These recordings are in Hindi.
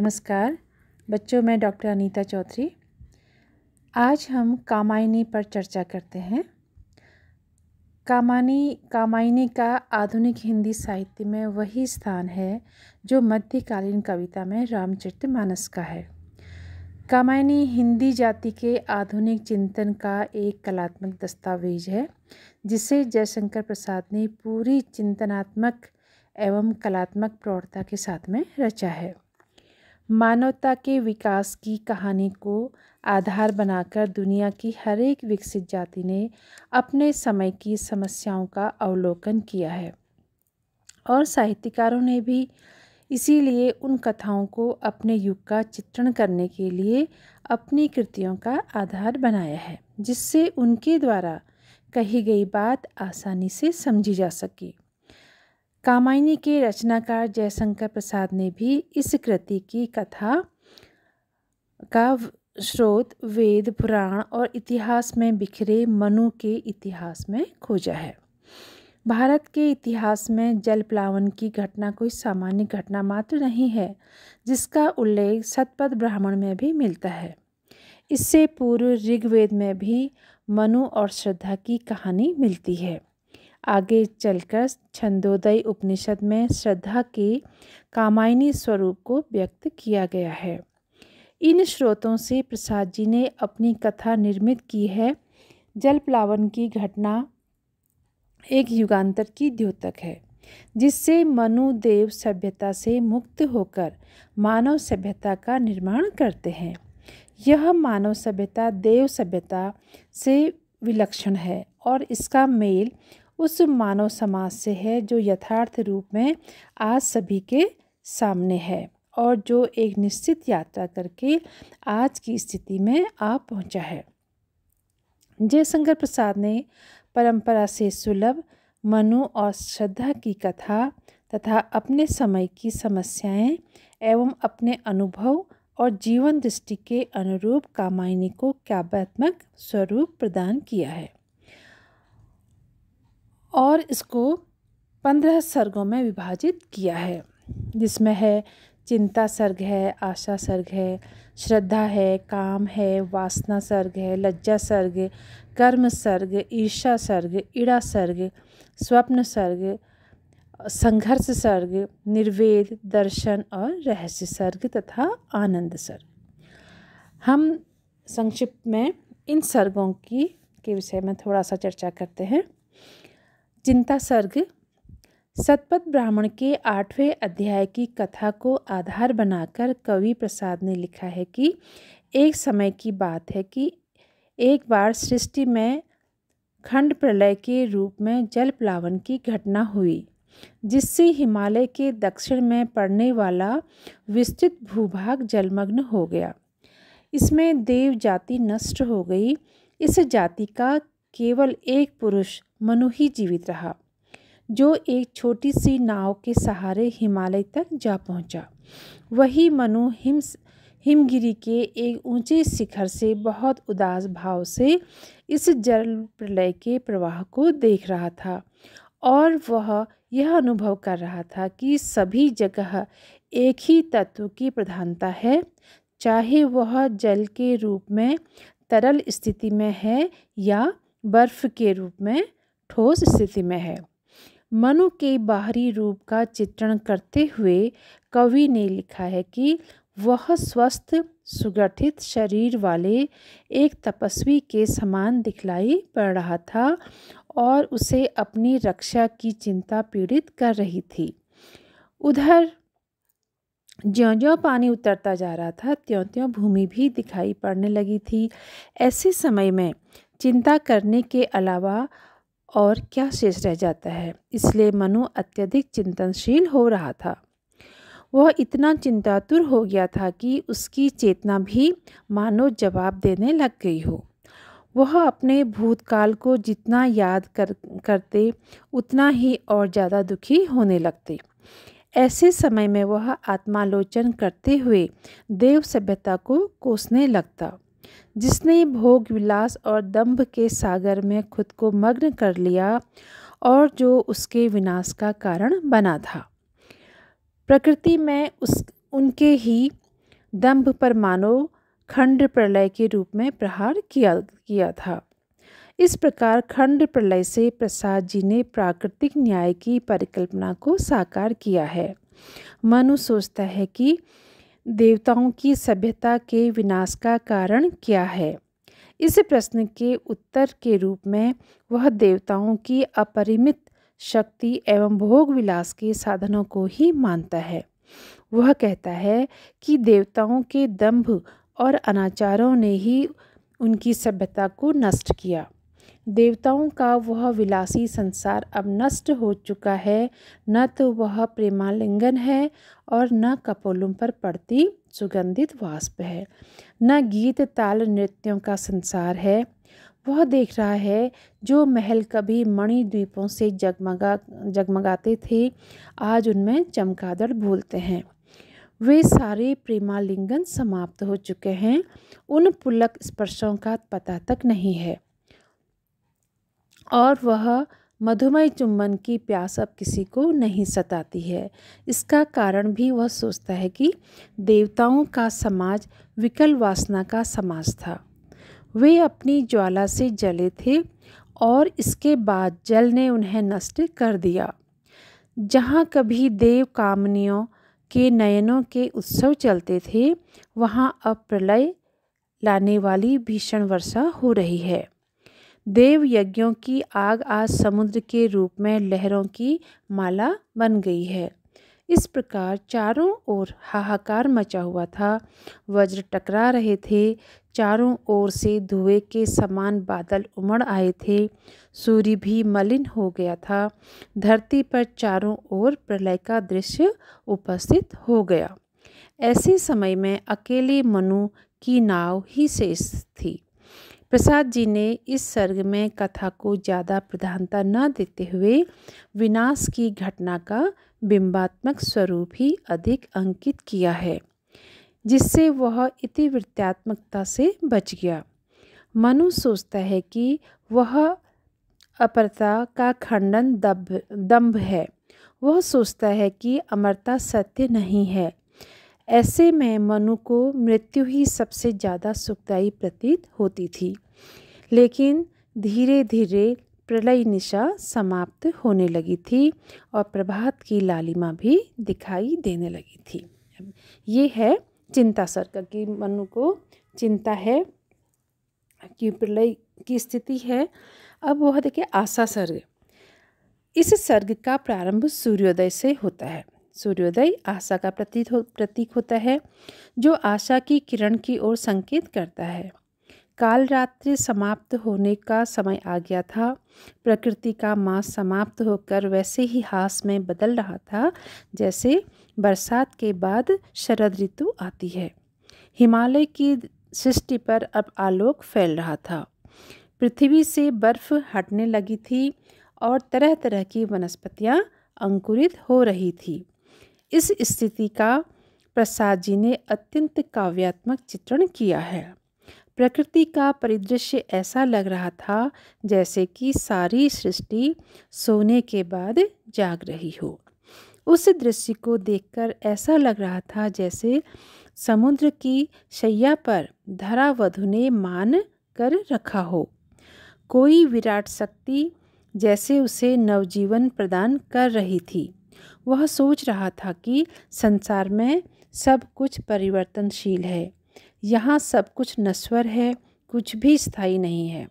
नमस्कार बच्चों मैं डॉक्टर अनीता चौधरी आज हम कामायनी पर चर्चा करते हैं कामानी कामायनी का आधुनिक हिंदी साहित्य में वही स्थान है जो मध्यकालीन कविता में रामचरितमानस का है कामायनी हिंदी जाति के आधुनिक चिंतन का एक कलात्मक दस्तावेज है जिसे जयशंकर प्रसाद ने पूरी चिंतनात्मक एवं कलात्मक प्रौढ़ता के साथ में रचा है मानवता के विकास की कहानी को आधार बनाकर दुनिया की हर एक विकसित जाति ने अपने समय की समस्याओं का अवलोकन किया है और साहित्यकारों ने भी इसीलिए उन कथाओं को अपने युग का चित्रण करने के लिए अपनी कृतियों का आधार बनाया है जिससे उनके द्वारा कही गई बात आसानी से समझी जा सके कामायनी के रचनाकार जयशंकर प्रसाद ने भी इस कृति की कथा का स्रोत वेद पुराण और इतिहास में बिखरे मनु के इतिहास में खोजा है भारत के इतिहास में जल प्लावन की घटना कोई सामान्य घटना मात्र नहीं है जिसका उल्लेख सतपथ ब्राह्मण में भी मिलता है इससे पूर्व ऋग्वेद में भी मनु और श्रद्धा की कहानी मिलती है आगे चलकर छंदोदय उपनिषद में श्रद्धा के कामायनी स्वरूप को व्यक्त किया गया है इन स्रोतों से प्रसाद जी ने अपनी कथा निर्मित की है जल प्लावन की घटना एक युगांतर की द्योतक है जिससे मनुदेव सभ्यता से मुक्त होकर मानव सभ्यता का निर्माण करते हैं यह मानव सभ्यता देव सभ्यता से विलक्षण है और इसका मेल उस मानव समाज से है जो यथार्थ रूप में आज सभी के सामने है और जो एक निश्चित यात्रा करके आज की स्थिति में आ पहुंचा है जयशंकर प्रसाद ने परंपरा से सुलभ मनु और श्रद्धा की कथा तथा अपने समय की समस्याएं एवं अपने अनुभव और जीवन दृष्टि के अनुरूप कामायनी को काव्यात्मक स्वरूप प्रदान किया है और इसको पंद्रह सर्गों में विभाजित किया है जिसमें है चिंता सर्ग है आशा सर्ग है श्रद्धा है काम है वासना सर्ग है लज्जा सर्ग कर्म सर्ग ईर्षा सर्ग ईड़ा सर्ग स्वप्न सर्ग संघर्ष सर्ग निर्वेद दर्शन और रहस्य सर्ग तथा आनंद सर्ग हम संक्षिप्त में इन सर्गों की के विषय में थोड़ा सा चर्चा करते हैं चिंता सर्ग सतपथ ब्राह्मण के आठवें अध्याय की कथा को आधार बनाकर कवि प्रसाद ने लिखा है कि एक समय की बात है कि एक बार सृष्टि में खंड प्रलय के रूप में जल प्लावन की घटना हुई जिससे हिमालय के दक्षिण में पड़ने वाला विस्तृत भूभाग जलमग्न हो गया इसमें देव जाति नष्ट हो गई इस जाति का केवल एक पुरुष मनु ही जीवित रहा जो एक छोटी सी नाव के सहारे हिमालय तक जा पहुंचा। वही मनु हिम हिमगिरी के एक ऊंचे शिखर से बहुत उदास भाव से इस जल प्रलय के प्रवाह को देख रहा था और वह यह अनुभव कर रहा था कि सभी जगह एक ही तत्व की प्रधानता है चाहे वह जल के रूप में तरल स्थिति में है या बर्फ के रूप में ठोस स्थिति में है मनु के बाहरी रूप का चित्रण करते हुए कवि ने लिखा है कि वह स्वस्थ सुगठित शरीर वाले एक तपस्वी के समान दिखलाई पड़ रहा था और उसे अपनी रक्षा की चिंता पीड़ित कर रही थी उधर ज्यो ज्यो पानी उतरता जा रहा था त्यों त्यों भूमि भी दिखाई पड़ने लगी थी ऐसे समय में चिंता करने के अलावा और क्या शेष रह जाता है इसलिए मनु अत्यधिक चिंतनशील हो रहा था वह इतना चिंतातुर हो गया था कि उसकी चेतना भी मानो जवाब देने लग गई हो वह अपने भूतकाल को जितना याद कर करते उतना ही और ज़्यादा दुखी होने लगते ऐसे समय में वह आत्मालोचन करते हुए देव सभ्यता को कोसने लगता जिसने भोग विलास और दंभ के सागर में खुद को मग्न कर लिया और जो उसके विनाश का कारण बना था प्रकृति में उस उनके ही दंभ पर मानव खंड प्रलय के रूप में प्रहार किया किया था इस प्रकार खंड प्रलय से प्रसाद जी ने प्राकृतिक न्याय की परिकल्पना को साकार किया है मनु सोचता है कि देवताओं की सभ्यता के विनाश का कारण क्या है इस प्रश्न के उत्तर के रूप में वह देवताओं की अपरिमित शक्ति एवं भोग विलास के साधनों को ही मानता है वह कहता है कि देवताओं के दंभ और अनाचारों ने ही उनकी सभ्यता को नष्ट किया देवताओं का वह विलासी संसार अब नष्ट हो चुका है न तो वह प्रेमालिंगन है और न कपोलों पर पड़ती सुगंधित वाष्प है न गीत ताल नृत्यों का संसार है वह देख रहा है जो महल कभी मणि द्वीपों से जगमगा जगमगाते थे आज उनमें चमकादड़ भूलते हैं वे सारे प्रेमालिंगन समाप्त हो चुके हैं उन पुलक स्पर्शों का पता तक नहीं है और वह मधुमय चुंबन की प्यास अब किसी को नहीं सताती है इसका कारण भी वह सोचता है कि देवताओं का समाज विकल वासना का समाज था वे अपनी ज्वाला से जले थे और इसके बाद जल ने उन्हें नष्ट कर दिया जहाँ कभी देव कामनियों के नयनों के उत्सव चलते थे वहाँ अब प्रलय लाने वाली भीषण वर्षा हो रही है देव यज्ञों की आग आज समुद्र के रूप में लहरों की माला बन गई है इस प्रकार चारों ओर हाहाकार मचा हुआ था वज्र टकरा रहे थे चारों ओर से धुएं के समान बादल उमड़ आए थे सूर्य भी मलिन हो गया था धरती पर चारों ओर प्रलय का दृश्य उपस्थित हो गया ऐसे समय में अकेले मनु की नाव ही शेष थी प्रसाद जी ने इस सर्ग में कथा को ज़्यादा प्रधानता न देते हुए विनाश की घटना का बिंबात्मक स्वरूप ही अधिक अंकित किया है जिससे वह इतिवृत्तात्मकता से बच गया मनु सोचता है कि वह अपरता का खंडन दब दम्भ है वह सोचता है कि अमरता सत्य नहीं है ऐसे में मनु को मृत्यु ही सबसे ज़्यादा सुखदायी प्रतीत होती थी लेकिन धीरे धीरे प्रलय निशा समाप्त होने लगी थी और प्रभात की लालिमा भी दिखाई देने लगी थी ये है चिंता सर्कल की मनु को चिंता है कि प्रलय की स्थिति है अब वह देखिए आशा सर्ग इस सर्ग का प्रारंभ सूर्योदय से होता है सूर्योदय आशा का प्रतीत हो प्रतीक होता है जो आशा की किरण की ओर संकेत करता है काल रात्रि समाप्त होने का समय आ गया था प्रकृति का मास समाप्त होकर वैसे ही हास में बदल रहा था जैसे बरसात के बाद शरद ऋतु आती है हिमालय की सृष्टि पर अब आलोक फैल रहा था पृथ्वी से बर्फ हटने लगी थी और तरह तरह की वनस्पतियाँ अंकुरित हो रही थी इस स्थिति का प्रसाद जी ने अत्यंत काव्यात्मक चित्रण किया है प्रकृति का परिदृश्य ऐसा लग रहा था जैसे कि सारी सृष्टि सोने के बाद जाग रही हो उस दृश्य को देखकर ऐसा लग रहा था जैसे समुद्र की शैया पर धरावधु ने मान कर रखा हो कोई विराट शक्ति जैसे उसे नवजीवन प्रदान कर रही थी वह सोच रहा था कि संसार में सब कुछ परिवर्तनशील है यहाँ सब कुछ नस्वर है कुछ भी स्थायी नहीं है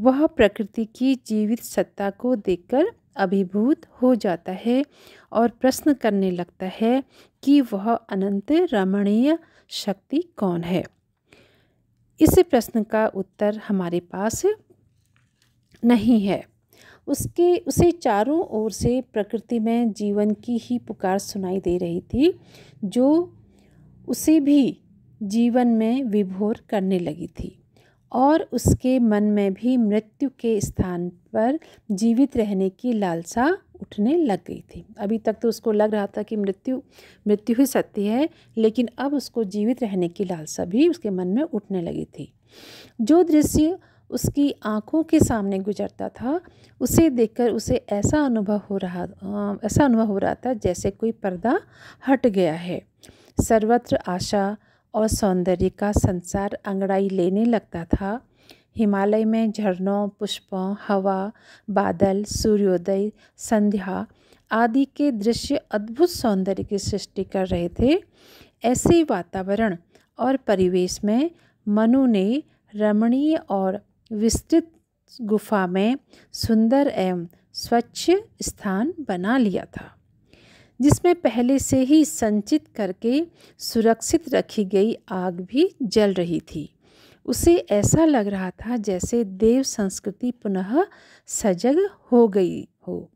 वह प्रकृति की जीवित सत्ता को देखकर अभिभूत हो जाता है और प्रश्न करने लगता है कि वह अनंत रमणीय शक्ति कौन है इस प्रश्न का उत्तर हमारे पास नहीं है उसके उसे चारों ओर से प्रकृति में जीवन की ही पुकार सुनाई दे रही थी जो उसे भी जीवन में विभोर करने लगी थी और उसके मन में भी मृत्यु के स्थान पर जीवित रहने की लालसा उठने लग गई थी अभी तक तो उसको लग रहा था कि मृत्यु मृत्यु ही सत्य है लेकिन अब उसको जीवित रहने की लालसा भी उसके मन में उठने लगी थी जो दृश्य उसकी आंखों के सामने गुजरता था उसे देखकर उसे ऐसा अनुभव हो रहा ऐसा अनुभव हो रहा था जैसे कोई पर्दा हट गया है सर्वत्र आशा और सौंदर्य का संसार अंगड़ाई लेने लगता था हिमालय में झरनों पुष्पों हवा बादल सूर्योदय संध्या आदि के दृश्य अद्भुत सौंदर्य की सृष्टि कर रहे थे ऐसे वातावरण और परिवेश में मनु ने रमणीय और विस्तृत गुफा में सुंदर एवं स्वच्छ स्थान बना लिया था जिसमें पहले से ही संचित करके सुरक्षित रखी गई आग भी जल रही थी उसे ऐसा लग रहा था जैसे देव संस्कृति पुनः सजग हो गई हो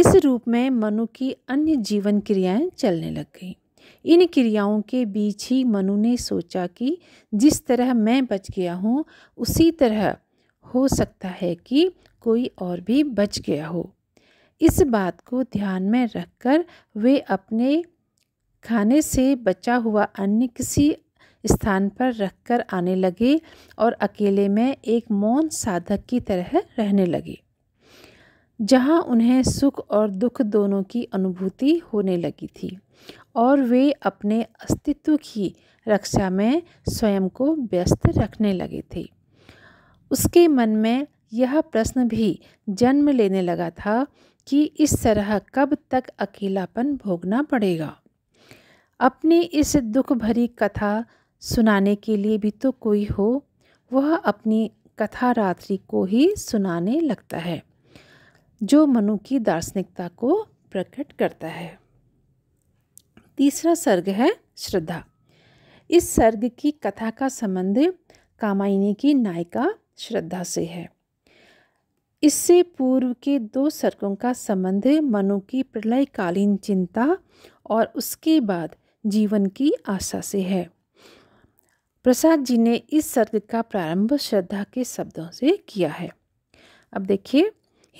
इस रूप में मनु की अन्य जीवन क्रियाएं चलने लग गई इन क्रियाओं के बीच ही मनु ने सोचा कि जिस तरह मैं बच गया हूँ उसी तरह हो सकता है कि कोई और भी बच गया हो इस बात को ध्यान में रखकर वे अपने खाने से बचा हुआ अन्य किसी स्थान पर रखकर आने लगे और अकेले में एक मौन साधक की तरह रहने लगे जहाँ उन्हें सुख और दुख दोनों की अनुभूति होने लगी थी और वे अपने अस्तित्व की रक्षा में स्वयं को व्यस्त रखने लगे थे उसके मन में यह प्रश्न भी जन्म लेने लगा था कि इस तरह कब तक अकेलापन भोगना पड़ेगा अपनी इस दुख भरी कथा सुनाने के लिए भी तो कोई हो वह अपनी कथा रात्रि को ही सुनाने लगता है जो मनु की दार्शनिकता को प्रकट करता है तीसरा सर्ग है श्रद्धा इस सर्ग की कथा का संबंध कामायनी की नायिका श्रद्धा से है इससे पूर्व के दो सर्गों का संबंध मनु की प्रलयकालीन चिंता और उसके बाद जीवन की आशा से है प्रसाद जी ने इस सर्ग का प्रारंभ श्रद्धा के शब्दों से किया है अब देखिए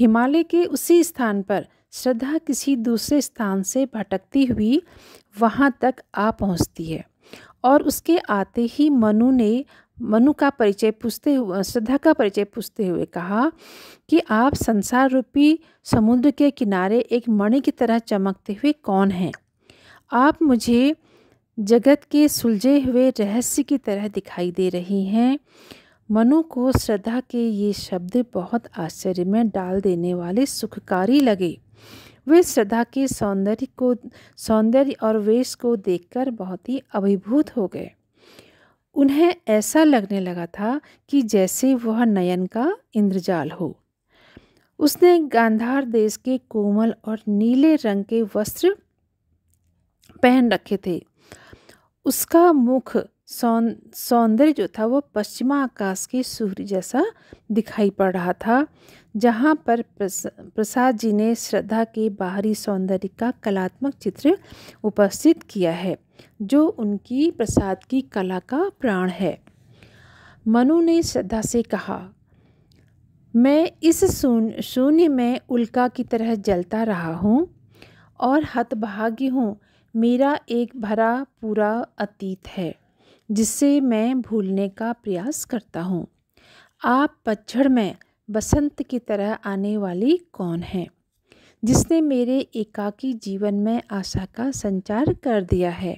हिमालय के उसी स्थान पर श्रद्धा किसी दूसरे स्थान से भटकती हुई वहाँ तक आ पहुँचती है और उसके आते ही मनु ने मनु का परिचय पूछते हुए श्रद्धा का परिचय पूछते हुए कहा कि आप संसार रूपी समुद्र के किनारे एक मणि की तरह चमकते हुए कौन हैं आप मुझे जगत के सुलझे हुए रहस्य की तरह दिखाई दे रही हैं मनु को श्रद्धा के ये शब्द बहुत आश्चर्य में डाल देने वाले सुखकारी लगे वे श्रद्धा के सौंदर्य को सौंदर्य और वेश को देखकर बहुत ही अभिभूत हो गए उन्हें ऐसा लगने लगा था कि जैसे वह नयन का इंद्रजाल हो उसने गांधार देश के कोमल और नीले रंग के वस्त्र पहन रखे थे उसका मुख सौंदर्य जो था वो पश्चिमा आकाश के सूर्य जैसा दिखाई पड़ रहा था जहाँ पर प्रसाद जी ने श्रद्धा के बाहरी सौंदर्य का कलात्मक चित्र उपस्थित किया है जो उनकी प्रसाद की कला का प्राण है मनु ने श्रद्धा से कहा मैं इस शून्य में उल्का की तरह जलता रहा हूँ और हतभाग्य हूँ मेरा एक भरा पूरा अतीत है जिसे मैं भूलने का प्रयास करता हूँ आप पतझड़ में बसंत की तरह आने वाली कौन है जिसने मेरे एकाकी जीवन में आशा का संचार कर दिया है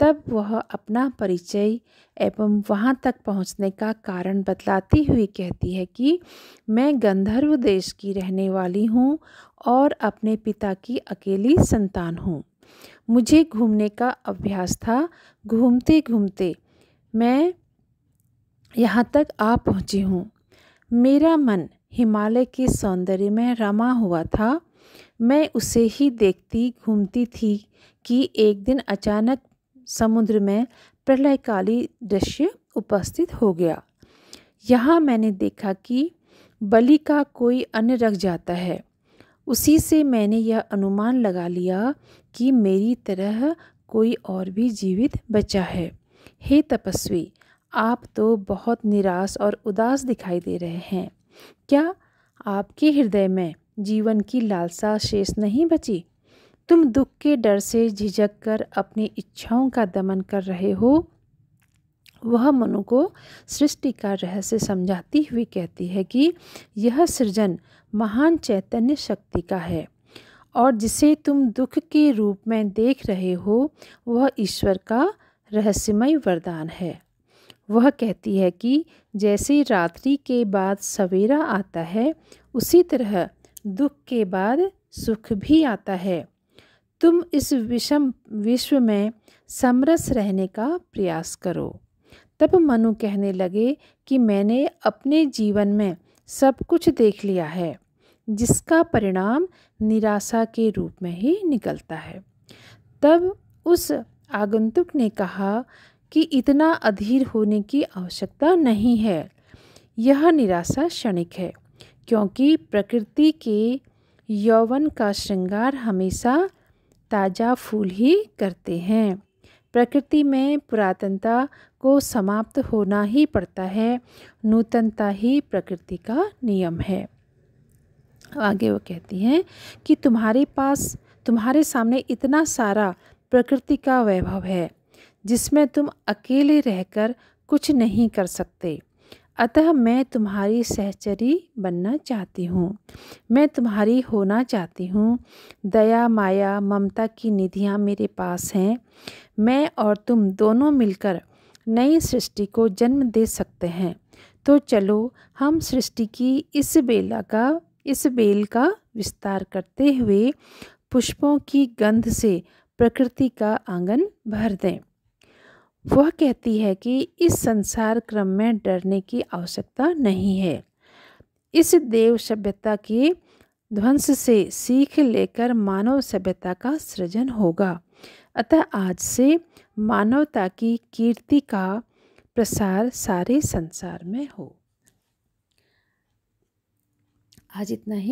तब वह अपना परिचय एवं वहाँ तक पहुँचने का कारण बतलाती हुई कहती है कि मैं गंधर्व देश की रहने वाली हूँ और अपने पिता की अकेली संतान हूँ मुझे घूमने का अभ्यास था घूमते घूमते मैं यहाँ तक आ पहुँची हूँ मेरा मन हिमालय के सौंदर्य में रमा हुआ था मैं उसे ही देखती घूमती थी कि एक दिन अचानक समुद्र में प्रलयकाली दृश्य उपस्थित हो गया यहाँ मैंने देखा कि बलि का कोई अन्य रख जाता है उसी से मैंने यह अनुमान लगा लिया कि मेरी तरह कोई और भी जीवित बचा है हे तपस्वी आप तो बहुत निराश और उदास दिखाई दे रहे हैं क्या आपके हृदय में जीवन की लालसा शेष नहीं बची तुम दुख के डर से झिझक कर अपनी इच्छाओं का दमन कर रहे हो वह मनु को सृष्टि का रहस्य समझाती हुई कहती है कि यह सृजन महान चैतन्य शक्ति का है और जिसे तुम दुख के रूप में देख रहे हो वह ईश्वर का रहस्यमय वरदान है वह कहती है कि जैसे रात्रि के बाद सवेरा आता है उसी तरह दुख के बाद सुख भी आता है तुम इस विषम विश्व में समरस रहने का प्रयास करो तब मनु कहने लगे कि मैंने अपने जीवन में सब कुछ देख लिया है जिसका परिणाम निराशा के रूप में ही निकलता है तब उस आगंतुक ने कहा कि इतना अधीर होने की आवश्यकता नहीं है यह निराशा क्षणिक है क्योंकि प्रकृति के यौवन का श्रृंगार हमेशा ताज़ा फूल ही करते हैं प्रकृति में पुरातनता को समाप्त होना ही पड़ता है नूतनता ही प्रकृति का नियम है आगे वो कहती हैं कि तुम्हारे पास तुम्हारे सामने इतना सारा प्रकृति का वैभव है जिसमें तुम अकेले रहकर कुछ नहीं कर सकते अतः मैं तुम्हारी सहचरी बनना चाहती हूँ मैं तुम्हारी होना चाहती हूँ दया माया ममता की निधियाँ मेरे पास हैं मैं और तुम दोनों मिलकर नई सृष्टि को जन्म दे सकते हैं तो चलो हम सृष्टि की इस बेला का इस बेल का विस्तार करते हुए पुष्पों की गंध से प्रकृति का आंगन भर दें वह कहती है कि इस संसार क्रम में डरने की आवश्यकता नहीं है इस देव सभ्यता के ध्वंस से सीख लेकर मानव सभ्यता का सृजन होगा अतः आज से मानवता की कीर्ति का प्रसार सारे संसार में हो आज इतना ही